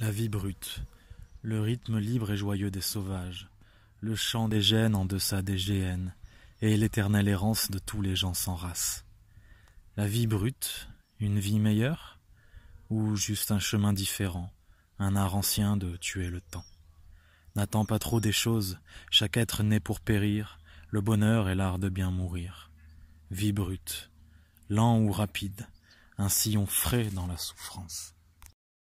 La vie brute, le rythme libre et joyeux des sauvages, le chant des gènes en deçà des géhennes, et l'éternelle errance de tous les gens sans race. La vie brute, une vie meilleure, ou juste un chemin différent, un art ancien de tuer le temps. N'attends pas trop des choses, chaque être né pour périr, le bonheur est l'art de bien mourir. Vie brute, lent ou rapide, un sillon frais dans la souffrance.